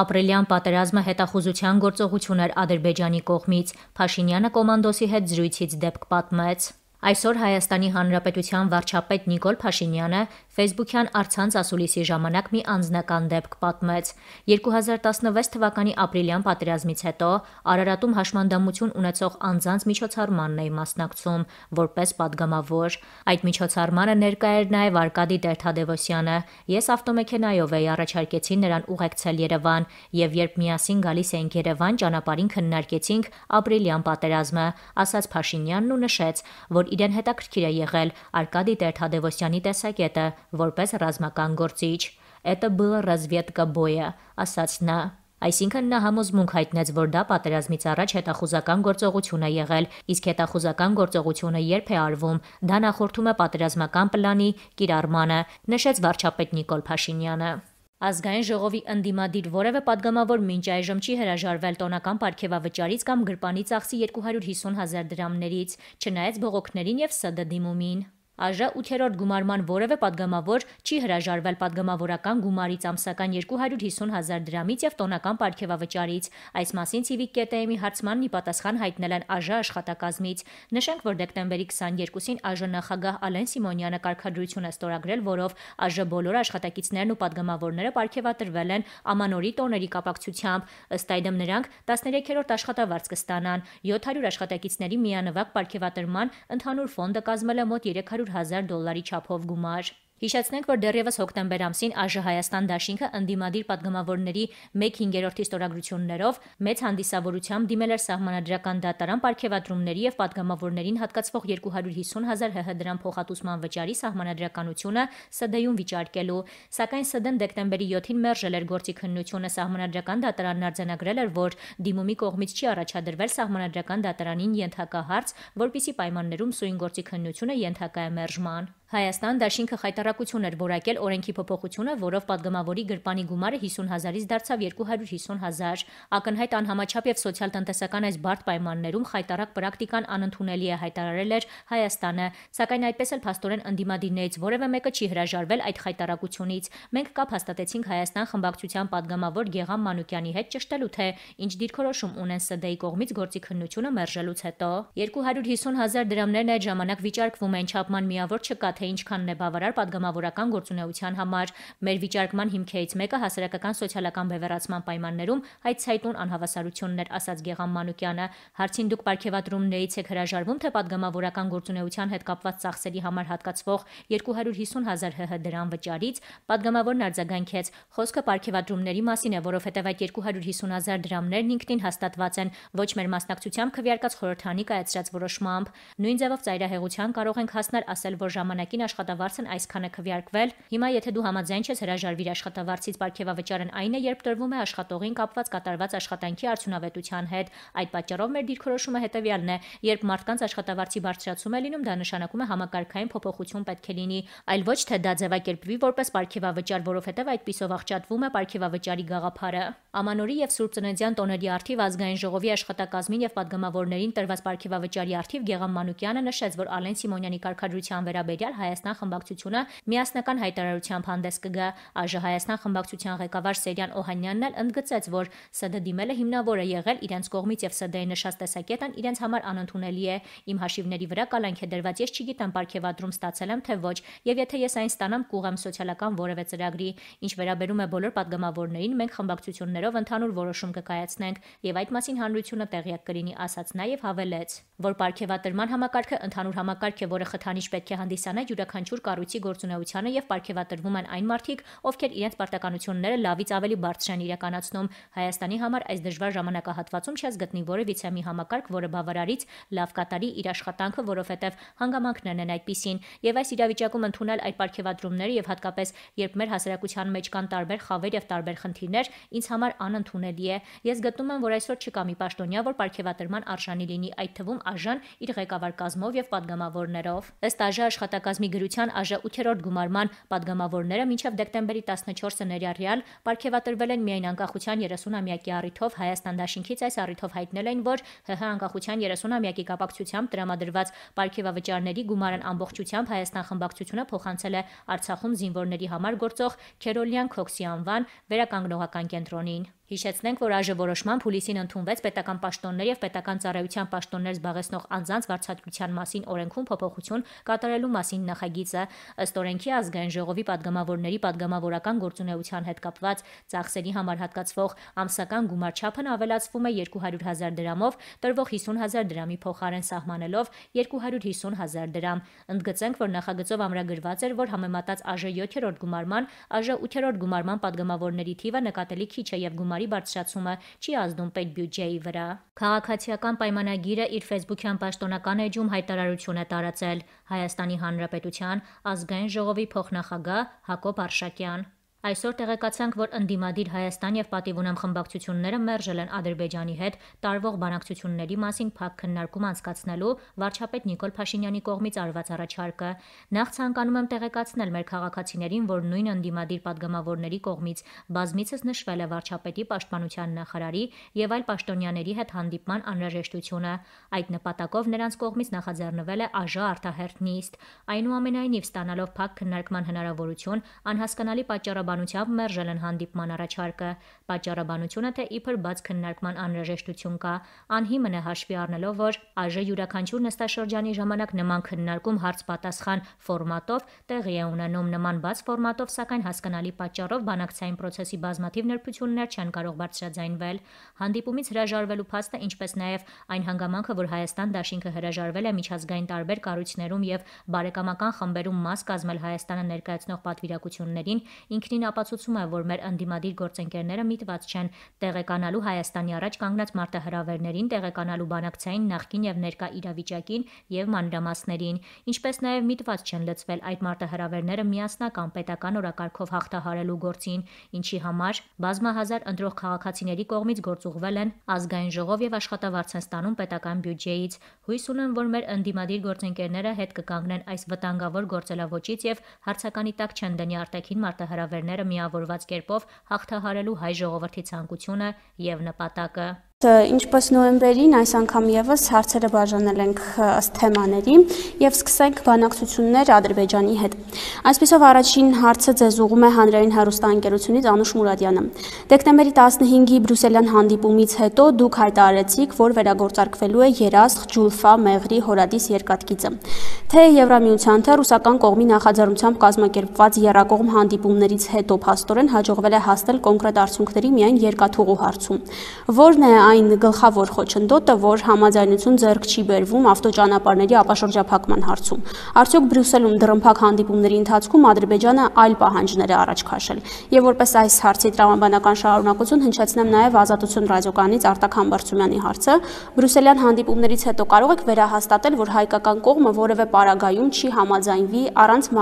Ապրիլյան պատերազմը հետախուզության գործողություն էր Ադրբեջանի կողմից։ Փաշինյանը կոմանդոսի հետ զրույցից դեպք պատմեց։ Այսօր Հայաստանի Հանրապետության վարչապետ Նիկոլ Փաշինյանը Facebook-յան արցանց ասուլիսի ժամանակ մի անձնական դեպք պատմեց։ 2016 թվականի ապրիլյան պատերազմից հետո Արարատում հաշմանդամություն ունեցող անձանց միջոցառմանն էի մասնակցում որպես падգամավոր։ Այդ միջոցառմանը ներկա էր նաև Արկադի Տեր-Թադևոսյանը։ Ես ավտոմեքենայով էի առաջարկեցի նրան ուղեկցել Երևան, եւ երբ միասին գալիս էինք Երևան, ճանապարհին քննարկեցինք ապրիլյան պատերազմը, ասաց Փաշինյանն ու նշեց, որ իրեն հետաքրքիր է եղել Արկադի Տեր-Թադևոսյանի տեսակետը որպես ռազմական գործիչ։ «Это было разведка боя», ասաց նա։ Այսինքն նա համոզմունք հայտնեց, որ դա պատերազմից առաջ հետախուզական գործողություն է եղել, իսկ հետախուզական գործողությունը երբ է արվում, դա նախորդում է պատերազմական պլանի կիրառմանը, նշեց վարչապետ Նիկոլ Փաշինյանը։ Ազգային ժողովի ընդդիմադիր որևէ падգամավոր մինչ այժմ չի հրաժարվել տոնական ապարքեվավճարից կամ գրպանի ծախսի 250 հազար դրամներից, չնայած բողոքներին եւ ՍԴ դիմումին։ Այժմ 8-րդ գումարման որևէ падգամավոր չի հրաժարվել падգամավորական գումարից ամսական 250.000 դրամից եւ տոնական ապարքեվավճարից։ Այս մասին Civic KTM-ի հարցմանն ի պատասխան հայտնել են ԱԺ աշխատակազմից։ Նշենք, որ դեկտեմբերի 22-ին ԱԺ նախագահ Ալեն Սիմոնյանը կարգադրություն է ստորագրել, որով ԱԺ բոլոր աշխատակիցներն ու падգամավորները ապարքեվատրվել են ամանորի տոների կապակցությամբ։ Ըստ այդմ նրանք 13-րդ աշխատավարձ կստանան։ 700 աշխատակիցների միանվագ ապարքեվատրման ընդհանուր ֆոնդը կազմել է մոտ 300 100 հազար դոլարի չափով գումար։ Հիշեցնենք, որ դեռևս հոկտեմբեր ամսին ԱԺ Հայաստան Դաշինքը ընդդիմադիր падգամավորների 1/5-րդի ստորագրություններով մեծ հանդիսավորությամբ դիմել էր սահմանադրական դատարան ապարքեվատրումների եւ падգամավորներին հատկացվող 250 հազար ՀՀ դրամ փոխհատուցման վճարի սահմանադրականությունը ՍԴ-յում վիճարկելու, սակայն ՍԴ-ն դեկտեմբերի 7-ին մերժել էր գործի քննությունը սահմանադրական դատարանն արձանագրել էր, որ դիմումի կողմից չի առաջադրվել սահմանադրական դատարանին ենթակա հարց, որբիսի պայմաններում սույն գործի քննությունը ենթակա է մերժման։ Հայաստան դաշինքը խայտարակություն էր որակել օրենքի փոփոխությունը, որով падգամավորի գրպանի գումարը 50000-ից դարձավ 250000։ Ակնհայտ անհամաչափ եւ սոցիալ-տնտեսական այս բարդ պայմաններում խայտարակ պրակտիկան անընդունելի է հայտարարել էր Հայաստանը, սակայն այդպես էլ փաստորեն ընդդիմադիրներից որևէ մեկը չի հրաժարվել այդ խայտարակությունից։ Մենք կապ հաստատեցինք Հայաստան խմբակցության падգամավոր Գեգամ Մանուկյանի հետ ճշտելու թե ինչ դիրքորոշում ունեն ՍԴ-ի կողմից գործի քննությունը մերժելուց հետո 250000 դրամներն այդ ժամանակ վիճարկվում են չափման միավոր չկա թե ինչքանն է բավարար падգամավորական գործունեության համար։ Մեր վիճարկման հիմքերից մեկը հասարակական սոցիալական բևեռացման պայմաններում այդ ցայտուն անհավասարությունն էր, ասաց Գեգամ Մանուկյանը։ Հարցին դուք ապարքեվատրումներից եք հրաժարվում, թե падգամավորական գործունեության հետ կապված ծախսերի համար հատկացվող 250 հազար ՀՀ դրամ վճարից падգամավորն արձագանքեց խոսքը ապարքեվատրումների մասին է որովհետև այդ 250 հազար դրամներն ինքնին հաստատված են ոչ մեր մասնակցությամբ քվեարկած խորհրդանի կայացրած որոշմամբ նույն ձևով ծայրահեղության կարող ենք հասնել ասել որ ժամանակ ժամանակին աշխատավարձն այսքանը քվյարկվել։ Հիմա եթե դու համաձայն ես հրաժարվիր աշխատավարձից, ապարքեվավճարն այն է, երբ տրվում է աշխատողին կապված կատարված աշխատանքի արդյունավետության հետ։ Այդ պատճառով մեր դիրքորոշումը հետևյալն է. երբ մարդկանց աշխատավարձի բարձրացում է լինում, դա նշանակում է համակարգային փոփոխություն պետք է լինի, այլ ոչ թե դա ձևակերպվի որպես ապարքեվավճար, որովհետև այդպիսով աղճատվում է ապարքեվավճարի գաղափարը։ Ամանորի եւ Սուրբ Ծննդյան տոների արթիվ ազգային ժողովի աշխատակազմին եւ падգամավորներին տրված ապարքեվավճարի արթիվ Գեգամ Մանուկյանը նշեց, որ Ալեն Սիմոնյանի կարգադրության վերաբերյալ Հայաստան խմբակցությունը միասնական հայտարարությամբ հանդես կգա։ ԱԺ Հայաստան խմբակցության ղեկավար Սերյան Օհանյանն էլ ընդգծեց, որ ՍԴ դիմելը հիմնավոր է եղել իրենց կողմից եւ ՍԴ-ի նշած տեսակետն իրենց համար անընդունելի է։ Իմ հաշիվների վրա կալանք է դրված, ես չգիտեմ ապարքեվադրում ստացել եմ թե ոչ, եւ եթե ես այն ստանամ կուղեմ սոցիալական որևէ ծրագրի, ինչ վերաբերում է բոլոր падգամավորներին, մենք խմբակցություններով ընդհանուր որոշում կկայացնենք եւ այդ մասին հանրությունը տեղյակ կլինի, ասաց նաեւ հավելեց, որ ապարքեվատրման համակարգը ընդհանուր համակարգ է, որը խթանիչ պետք է հանդիսանա յուրաքանչյուր կառույցի գործունեությանը եւ ապարգևատրվում են այն մարդիկ, ովքեր իրենց պարտականությունները լավից ավելի բարձր են իրականացնում։ Հայաստանի համար այս դժվար ժամանակահատվածում չես գտնի որևիցե մի համակարգ, որը բավարարից լավ կատարի իր աշխատանքը, որովհետեւ հանգամանքներն են այդպիսին եւ այս իրավիճակում ընդունել այդ ապարգևատրումները եւ հատկապես երբ մեր հասարակության մեջ կան տարբեր խավեր եւ տարբեր խնդիրներ, ինձ համար անընդունելի է։ Ես գտնում եմ, որ այսօր չկա մի պաշտոնյա, որ ապարգևատրման արժանի լինի, այդ թվում արժան իր ղեկավար կազմով եւ падգամավորներով։ Ըստ ԱԺ աշխատակարգ պատերազմի գրության ԱԺ 8-րդ գումարման падգամավորները մինչև դեկտեմբերի 14-ը ներառյալ ապարգևատրվել են միայն անկախության 30-ամյակի առիթով Հայաստան Դաշինքից այս առիթով հայտնել են, որ ՀՀ անկախության 30-ամյակի կապակցությամբ դրամադրված ապարգևավճարների գումարն ամբողջությամբ Հայաստան խմբակցությունը փոխանցել է Արցախում զինվորների համար գործող Քերոլյան Քոքսի անվան վերականգնողական կենտրոնին։ Հիշեցնենք, որ այժմ որոշմամբ հուլիսին ընդունվեց պետական պաշտոններ եւ պետական ծառայության պաշտոններ զբաղեցնող անձանց վարձատրության մասին օրենքում փոփոխություն կատարելու մասին նախագիծը ըստ օրենքի ազգային ժողովի падգամավորների падգամավորական գործունեության հետ կապված ծախսերի համար հատկացվող ամսական գումար չափն ավելացվում է 200 000 դրամով, տրվող 50 000 դրամի փոխարեն սահմանելով 250 000 դրամ։ Ընդգծենք, որ նախագծով ամրագրված էր, որ համեմատած ԱԺ 7-րդ գումարման, ԱԺ 8-րդ գումարման падգամավորների թիվը նկատելի քիչ է եւ գումարի գումարի բարձրացումը չի ազդում պետբյուջեի վրա։ Քաղաքացիական պայմանագիրը իր Facebook-յան պաշտոնական էջում հայտարարություն է տարածել Հայաստանի Հանրապետության ազգային ժողովի փոխնախագահ Հակոբ Արշակյան։ Այսօր տեղեկացանք, որ ընդդիմադիր Հայաստան եւ Պատիվունեմ խմբակցությունները մերժել են Ադրբեջանի հետ տարվող բանակցությունների մասին փակ քննարկում անցկացնելու վարչապետ Նիկոլ Փաշինյանի կողմից արված առաջարկը։ Նախ ցանկանում եմ տեղեկացնել մեր քաղաքացիներին, որ նույն ընդդիմադիր падգամավորների կողմից բազմիցս նշվել է վարչապետի պաշտպանության նախարարի եւ այլ պաշտոնյաների հետ հանդիպման անհրաժեշտությունը։ Այդ նպատակով նրանց կողմից նախաձեռնվել է ԱԺ արտահերթ նիստ։ Այնուամենայնիվ ստանալով փակ քննարկման հնարավորություն, անհասկանալի պատճառաբար տրամաբանությամբ մերժել են հանդիպման առաջարկը։ Պատճառը բանությունը, թե իբր բաց քննարկման անհրաժեշտություն կա, անհիմն է հաշվի առնելով, որ այժմ յուրաքանչյուր նստաշրջանի ժամանակ նման քննարկում հարց-պատասխան ֆորմատով տեղի է ունենում նման բաց ֆորմատով, սակայն հասկանալի պատճառով բանակցային process-ի բազմաթիվ նրբություններ չեն կարող բարձրաձայնվել։ Հանդիպումից հրաժարվելու փաստը, ինչպես նաև այն հանգամանքը, որ Հայաստան դաշինքը հրաժարվել է միջազգային տարբեր կառույցներում եւ բարեկամական խմբերում մաս կազմել Հայաստանը ներկայացնող պատվիրակություններին, ինքնին Միսկին ապացուցում է, որ մեր ընդդիմադիր գործընկերները միտված չեն տեղեկանալու Հայաստանի առաջ կանգնած մարտահրավերներին, տեղեկանալու բանակցային նախկին եւ ներկա իրավիճակին եւ մանրամասներին, ինչպես նաեւ միտված չեն լծվել այդ մարտահրավերները միասնական պետական օրակարգով հաղթահարելու գործին, ինչի համար բազմահազար ընդրող քաղաքացիների կողմից գործուղվել են ազգային ժողով եւ աշխատավարձ են ստանում պետական բյուջեից։ Հույս ունեմ, որ մեր ընդդիմադիր գործընկերները հետ կկանգնեն այս վտանգավոր գործելավոճից եւ հարցականի տակ չեն դնի արտաքին մարտահրավերները կողմերը միավորված կերպով հաղթահարելու հայ ժողովրդի ցանկությունը եւ նպատակը։ Ինչպես նոյեմբերին այս անգամ եւս հարցերը բաժանել ենք ըստ թեմաների եւ սկսենք բանակցություններ Ադրբեջանի հետ։ Այսպեսով առաջին հարցը ձեզ ուղում է Հանրային հերոստանգերությունից Անուշ Մուրադյանը։ Դեկտեմբերի 15-ի Բրյուսելյան հանդիպումից հետո դուք հայտարարեցիք, որ վերագործարկվելու է Երասխ, Ջուլֆա, Մեղրի, Հորադիս երկաթգիծը։ Թե Եվրամիության, թե ռուսական կողմի նախաձեռնությամբ կազմակերպված երակողմ հանդիպումներից հետո փաստորեն հաջողվել է հասնել կոնկրետ արդյունքների միայն երկաթուղու հարցում։ Որն է այն գլխավոր խոչընդոտը, որ համաձայնություն ձեռք չի բերվում ավտոճանապարհների ապաշրջափակման հարցում։ Արդյոք Բրյուսելում դրամփակ հանդիպումների ընթացքում Ադրբեջանը այլ պահանջներ է առաջ քաշել։ Եվ որպես այս հարցի տրամաբանական շարունակություն հնչեցնեմ նաև Ազատություն ռադիոկանից Արտակ Համբարձումյանի հարցը։ Բրյուսելյան հանդիպումներից հետո կարող եք վերահաստատել, որ հայկական կողմը որևէ պարագայում չի համաձայնվի առանց